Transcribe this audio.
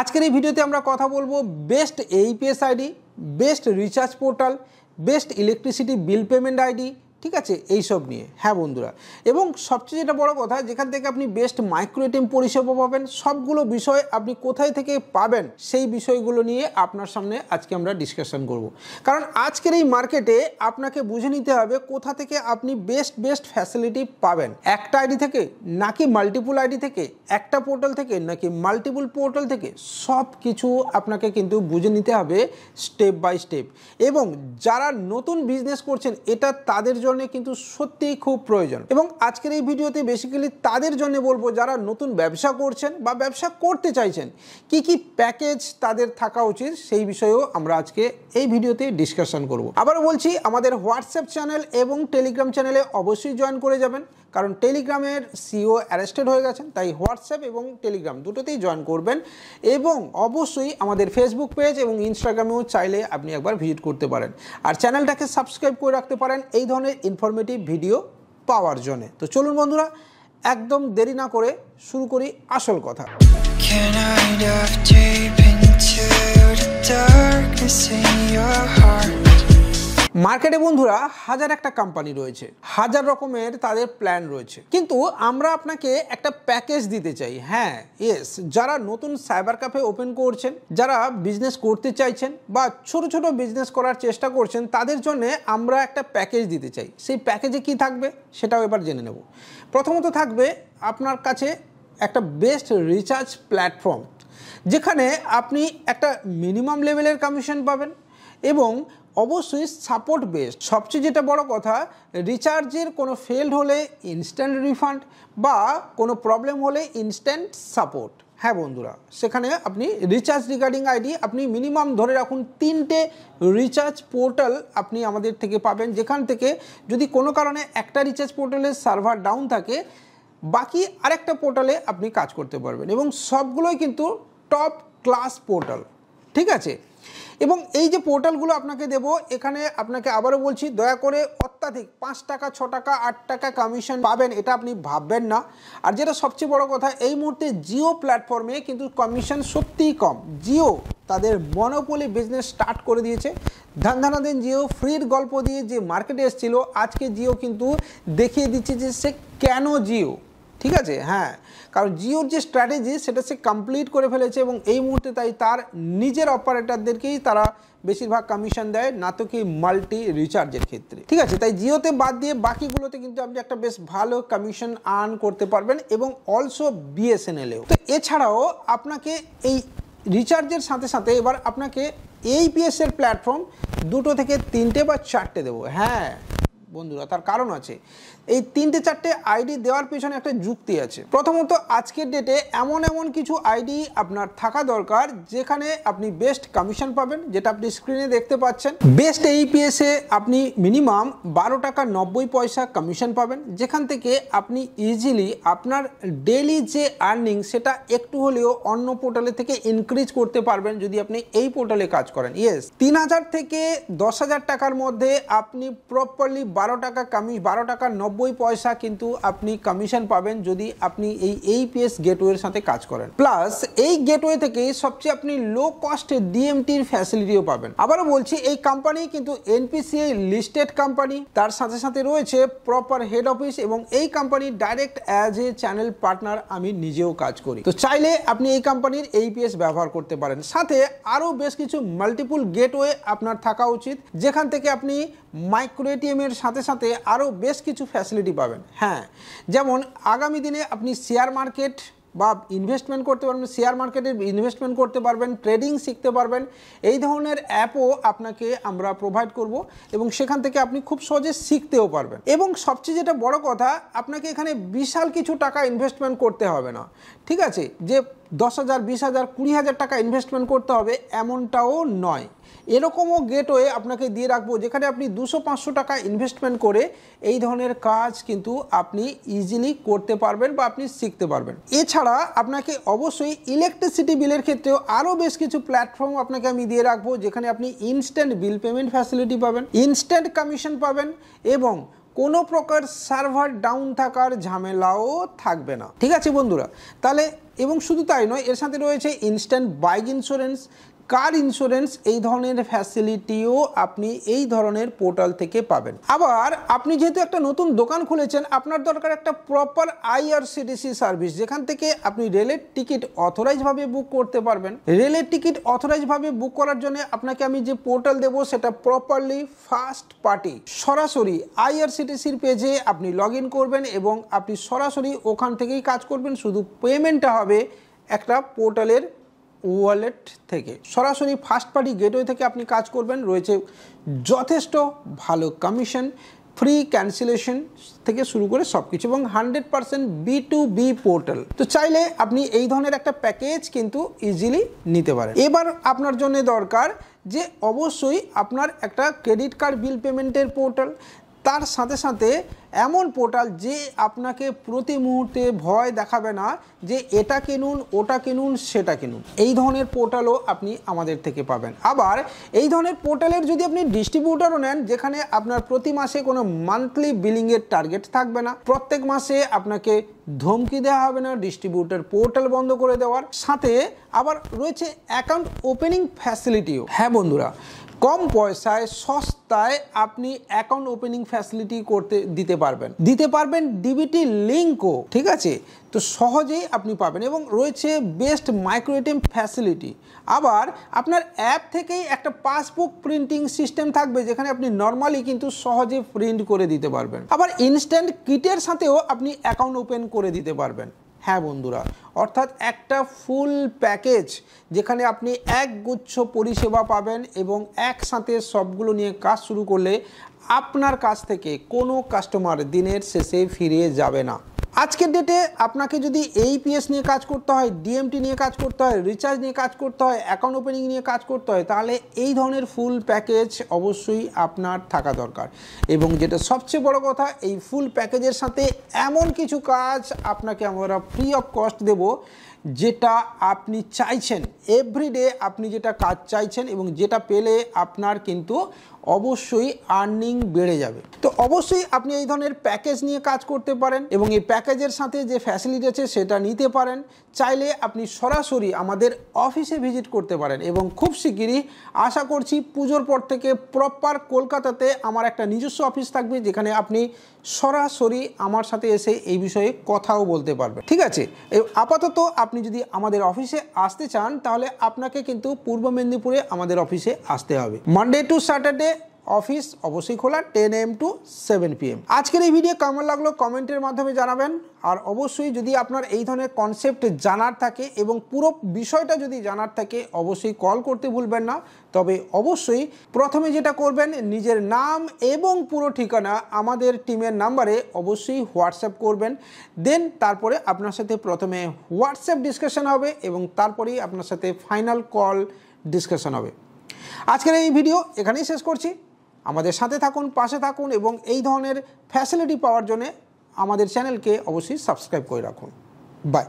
আজকের এই ভিডিওতে আমরা কথা বলবো best AePS ID best recharge portal best electricity bill payment ID ঠিক আছে এই সব নিয়ে হ্যাঁ বন্ধুরা এবং সবচেয়ে যেটা বড় কথা যেখান থেকে আপনি বেস্ট মাইক্রো এটিএম পরিষেবা পাবেন সবগুলো বিষয় আপনি কোথায় থেকে পাবেন সেই বিষয়গুলো নিয়ে আপনার সামনে আজকে আমরা ডিসকাশন করব। কারণ আজকের এই মার্কেটে আপনাকে বুঝে নিতে হবে কোথা থেকে আপনি বেস্ট বেস্ট ফ্যাসিলিটি পাবেন একটা আইডি থেকে নাকি মাল্টিপুল আইডি থেকে একটা পোর্টাল থেকে নাকি মাল্টিপুল পোর্টাল থেকে সব কিছু আপনাকে কিন্তু বুঝে নিতে হবে স্টেপ বাই স্টেপ এবং যারা নতুন বিজনেস করছেন এটা তাদের জন্য জন্য কিন্তু সত্যিই খুব প্রয়োজন এবং আজকের এই ভিডিওতে বেসিক্যালি তাদের জন্য বলবো যারা নতুন ব্যবসা করছেন বা ব্যবসা করতে চাইছেন কি কি প্যাকেজ তাদের থাকা উচিত সেই বিষয়েও আমরা আজকে এই ভিডিওতে ডিসকাশন করব আবার বলছি আমাদের হোয়াটসঅ্যাপ চ্যানেল এবং টেলিগ্রাম চ্যানেলে অবশ্যই জয়েন করে যাবেন কারণ টেলিগ্রামের সিও অ্যারেস্টেড হয়ে গেছেন তাই হোয়াটসঅ্যাপ এবং টেলিগ্রাম দুটোতেই জয়েন করবেন এবং অবশ্যই আমাদের ফেসবুক পেজ এবং ইনস্টাগ্রামেও চাইলে আপনি একবার ভিজিট করতে পারেন আর চ্যানেলটাকে সাবস্ক্রাইব করে রাখতে পারেন এই ধরনের ইনফরমেটিভ ভিডিও পাওয়ার জন্য তো চলুন বন্ধুরা একদম দেরি না করে শুরু করি আসল কথা darkness in your heart মার্কেটে বন্ধুরা হাজার একটা কোম্পানি রয়েছে হাজার রকমের তাদের প্ল্যান রয়েছে কিন্তু আমরা আপনাকে একটা প্যাকেজ দিতে চাই হ্যাঁ ইয়েস যারা নতুন সাইবার ক্যাফে ওপেন করছেন যারা বিজনেস করতে চাইছেন বা ছোট ছোট বিজনেস করার চেষ্টা করছেন তাদের জন্য আমরা একটা প্যাকেজ দিতে চাই সেই প্যাকেজে কি থাকবে সেটাও এবার জেনে নেব প্রথমত থাকবে আপনার কাছে একটা বেস্ট রিচার্জ প্ল্যাটফর্ম যেখানে আপনি একটা মিনিমাম লেভেলের কমিশন পাবেন এবং অবশ্যই সাপোর্ট বেসড সবচেয়ে যেটা বড় কথা রিচার্জের কোনো ফেল্ড হলে ইনস্ট্যান্ট রিফান্ড বা কোনো প্রবলেম হলে ইনস্ট্যান্ট সাপোর্ট হ্যাঁ বন্ধুরা সেখানে আপনি রিচার্জ রিগার্ডিং আইডি আপনি মিনিমাম ধরে রাখুন তিনটে রিচার্জ পোর্টাল আপনি আমাদের থেকে পাবেন যেখান থেকে যদি কোনো কারণে একটা রিচার্জ পোর্টালের সার্ভার ডাউন থাকে বাকি আরেকটা পোর্টালে আপনি কাজ করতে পারবেন এবং সবগুলোই কিন্তু টপ ক্লাস পোর্টাল ঠিক আছে এবং এই যে পোর্টালগুলো আপনাকে দেব এখানে আপনাকে আবারও বলছি দয়া করে অত্যাধিক পাঁচ টাকা ছ টাকা আট টাকা কমিশন পাবেন এটা আপনি ভাববেন না আর যেটা সবচেয়ে বড় কথা এই মুহূর্তে জিও প্ল্যাটফর্মে কিন্তু কমিশন সত্যিই কম জিও তাদের মনোপলি বিজনেস স্টার্ট করে দিয়েছে ধান্ধানা দিন জিও ফ্রির গল্প দিয়ে যে মার্কেটে এসেছিলো আজকে জিও কিন্তু দেখিয়ে দিচ্ছে যে সে কেন জিও ঠিক আছে হ্যাঁ কারণ জিওর যে স্ট্র্যাটেজি সেটা সে কমপ্লিট করে ফেলেছে এবং এই মুহূর্তে তাই তার নিজের অপারেটারদেরকেই তারা বেশিরভাগ কমিশন দেয় না তো কি মাল্টি রিচার্জের ক্ষেত্রে ঠিক আছে তাই জিওতে বাদ দিয়ে বাকিগুলোতে কিন্তু আপনি একটা বেশ ভালো কমিশন আর্ন করতে পারবেন এবং অলসো বিএসএনএলেও তো এছাড়াও আপনাকে এই রিচার্জের সাথে সাথে এবার আপনাকে এইপিএসের প্ল্যাটফর্ম দুটো থেকে তিনটে বা চারটে দেবো হ্যাঁ বন্ধুরা তার কারণ আছে এই তিনটে চারটে আইডি দেওয়ার পিছনে একটা যুক্তি আছে প্রথমত আজকের ডেটে এমন এমন কিছু আইডি আপনার থাকা দরকার যেখানে আপনি বেস্ট কমিশন পাবেন যেটা আপনি স্ক্রিনে দেখতে পাচ্ছেন বেস্ট এইপিএসে আপনি মিনিমাম বারো টাকা নব্বই পয়সা কমিশন পাবেন যেখান থেকে আপনি ইজিলি আপনার ডেলি যে আর্নিং সেটা একটু হলেও অন্য পোর্টালে থেকে ইনক্রিজ করতে পারবেন যদি আপনি এই পোর্টালে কাজ করেন ইয়েস তিন হাজার থেকে দশ হাজার টাকার মধ্যে আপনি প্রপারলি বারো বারো টাকা কমি বারো টাকা নব্বই পয়সা কিন্তু আপনি কমিশন পাবেন যদি আপনি এই এইপিএস গেটওয়ের সাথে কাজ করেন প্লাস এই গেটওয়ে থেকে সবচেয়ে আপনি লো কস্টে ডিএমটির ফ্যাসিলিটিও পাবেন আবারও বলছি এই কোম্পানি কিন্তু এনপিসিআই লিস্টেড কোম্পানি তার সাথে সাথে রয়েছে প্রপার হেড অফিস এবং এই company direct as a channel partner আমি নিজেও কাজ করি তো চাইলে আপনি এই কোম্পানির এইপিএস ব্যবহার করতে পারেন সাথে আরও বেশ কিছু মাল্টিপুল গেটওয়ে আপনার থাকা উচিত যেখান থেকে আপনি মাইক্রো এটিএমের সাথে সাথে আরও বেশ কিছু ফ্যাসিলিটি পাবেন হ্যাঁ যেমন আগামী দিনে আপনি শেয়ার মার্কেট বা ইনভেস্টমেন্ট করতে পারবেন শেয়ার মার্কেটে ইনভেস্টমেন্ট করতে পারবেন ট্রেডিং শিখতে পারবেন এই ধরনের অ্যাপও আপনাকে আমরা প্রোভাইড করব এবং সেখান থেকে আপনি খুব সহজে শিখতেও পারবেন এবং সবচেয়ে যেটা বড় কথা আপনাকে এখানে বিশাল কিছু টাকা ইনভেস্টমেন্ট করতে হবে না ঠিক আছে যে দশ হাজার বিশ হাজার কুড়ি হাজার টাকা ইনভেস্টমেন্ট করতে হবে এমনটাও নয় এরকমও গেটওয়ে আপনাকে দিয়ে রাখবো যেখানে আপনি দুশো পাঁচশো টাকা ইনভেস্টমেন্ট করে এই ধরনের কাজ কিন্তু আপনি ইজিলি করতে পারবেন বা আপনি শিখতে পারবেন এছাড়া আপনাকে অবশ্যই ইলেকট্রিসিটি বিলের ক্ষেত্রেও আরও বেশ কিছু প্ল্যাটফর্ম আপনাকে আমি দিয়ে রাখবো যেখানে আপনি ইনস্ট্যান্ট বিল পেমেন্ট ফ্যাসিলিটি পাবেন ইনস্ট্যান্ট কমিশন পাবেন এবং কোনো প্রকার সার্ভার ডাউন থাকার ঝামেলাও থাকবে না ঠিক আছে বন্ধুরা তাহলে এবং শুধু তাই নয় এর সাথে রয়েছে instant bike insurance car insurance এই ধরনের ফ্যাসিলিটিও আপনি এই ধরনের পোর্টাল থেকে পাবেন আবার আপনি যেহেতু একটা নতুন দোকান খুলেছেন আপনার দরকার একটা প্রপার আইআরসিডিসি সার্ভিস যেখান থেকে আপনি রেলের টিকিট অথরাইজভাবে বুক করতে পারবেন রেলের টিকিট অথরাইজভাবে বুক করার জন্য আপনাকে আমি যে পোর্টাল দেব সেটা প্রপারলি ফার্স্ট পার্টি সরাসরি আইআরসিটিসির পেজে আপনি লগ করবেন এবং আপনি সরাসরি ওখান থেকেই কাজ করবেন শুধু পেমেন্টটা হবে একটা পোর্টালের ওয়ালেট থেকে সরাসরি ফার্স্ট পার্টি গেটওয়ে থেকে আপনি কাজ করবেন রয়েছে যথেষ্ট ভালো কমিশন ফ্রি ক্যান্সেলেশন থেকে শুরু করে সব কিছু এবং hundred percent B to B portal তো চাইলে আপনি এই ধরনের একটা প্যাকেজ কিন্তু ইজিলি নিতে পারেন এবার আপনার জন্য দরকার যে অবশ্যই আপনার একটা ক্রেডিট কার্ড বিল পেমেন্টের পোর্টাল তার সাথে সাথে এমন পোর্টাল যে আপনাকে প্রতি মুহূর্তে ভয় দেখাবে না যে এটা কিনুন ওটা কিনুন সেটা কিনুন এই ধরনের পোর্টালও আপনি আমাদের থেকে পাবেন আবার এই ধরনের পোর্টালের যদি আপনি ডিস্ট্রিবিউটারও নেন যেখানে আপনার প্রতি মাসে কোনো মান্থলি বিলিংয়ের টার্গেট থাকবে না প্রত্যেক মাসে আপনাকে ধমকি দেওয়া হবে না ডিস্ট্রিবিউটার পোর্টাল বন্ধ করে দেওয়ার সাথে আবার রয়েছে অ্যাকাউন্ট ওপেনিং ফ্যাসিলিটিও হ্যাঁ বন্ধুরা কম পয়সায় সস্তায় আপনি অ্যাকাউন্ট ওপেনিং ফ্যাসিলিটি করতে দিতে পারবেন দিতে পারবেন ডিবিটি লিঙ্কও ঠিক আছে তো সহজেই আপনি পাবেন এবং রয়েছে বেস্ট মাইক্রো এটিএম ফ্যাসিলিটি আবার আপনার অ্যাপ থেকেই একটা পাসবুক প্রিন্টিং সিস্টেম থাকবে যেখানে আপনি নর্মালি কিন্তু সহজে প্রিন্ট করে দিতে পারবেন আবার ইনস্ট্যান্ট কিটের সাথেও আপনি অ্যাকাউন্ট ওপেন করে দিতে পারবেন হ্যাঁ বন্ধুরা অর্থাৎ একটা ফুল প্যাকেজ যেখানে আপনি এক গুচ্ছ পরিষেবা পাবেন এবং একসাথে সবগুলো নিয়ে কাজ শুরু করলে আপনার কাছ থেকে কোনো কাস্টমার দিনের শেষে ফিরে যাবে না আজকের ডেটে আপনাকে যদি এইপিএস নিয়ে কাজ করতে হয় ডিএমটি নিয়ে কাজ করতে হয় রিচার্জ নিয়ে কাজ করতে হয় অ্যাকাউন্ট ওপেনিং নিয়ে কাজ করতে হয় তাহলে এই ধরনের ফুল প্যাকেজ অবশ্যই আপনার থাকা দরকার এবং যেটা সবচেয়ে বড় কথা এই ফুল প্যাকেজের সাথে এমন কিছু কাজ আপনাকে আমরা ফ্রি অফ কস্ট দেব যেটা আপনি চাইছেন এভরিডে আপনি যেটা কাজ চাইছেন এবং যেটা পেলে আপনার কিন্তু অবশ্যই আর্নিং বেড়ে যাবে তো অবশ্যই আপনি এই ধরনের প্যাকেজ নিয়ে কাজ করতে পারেন এবং এই প্যাকেজের সাথে যে ফ্যাসিলিটি আছে সেটা নিতে পারেন চাইলে আপনি সরাসরি আমাদের অফিসে ভিজিট করতে পারেন এবং খুব শিগগিরই আশা করছি পুজোর পর থেকে প্রপার কলকাতাতে আমার একটা নিজস্ব অফিস থাকবে যেখানে আপনি সরাসরি আমার সাথে এসে এই বিষয়ে কথাও বলতে পারবেন ঠিক আছে আপাতত আপনি যদি আমাদের অফিসে আসতে চান তাহলে আপনাকে কিন্তু পূর্ব মেদিনীপুরে আমাদের অফিসে আসতে হবে মানডে টু স্যাটারডে অফিস অবশ্যই খোলা ten AM to seven PM আজকের এই ভিডিও কেমন লাগলো কমেন্টের মাধ্যমে জানাবেন আর অবশ্যই যদি আপনার এই ধরনের কনসেপ্ট জানার থাকে এবং পুরো বিষয়টা যদি জানার থাকে অবশ্যই কল করতে ভুলবেন না তবে অবশ্যই প্রথমে যেটা করবেন নিজের নাম এবং পুরো ঠিকানা আমাদের টিমের নাম্বারে অবশ্যই হোয়াটসঅ্যাপ করবেন দেন তারপরে আপনার সাথে প্রথমে হোয়াটসঅ্যাপ ডিসকাশন হবে এবং তারপরেই আপনার সাথে ফাইনাল কল ডিসকাশন হবে আজকের এই ভিডিও এখানেই শেষ করছি আমাদের সাথে থাকুন পাশে থাকুন এবং এই ধরনের ফ্যাসিলিটি পাওয়ার জন্যে আমাদের চ্যানেলকে অবশ্যই সাবস্ক্রাইব করে রাখুন বাই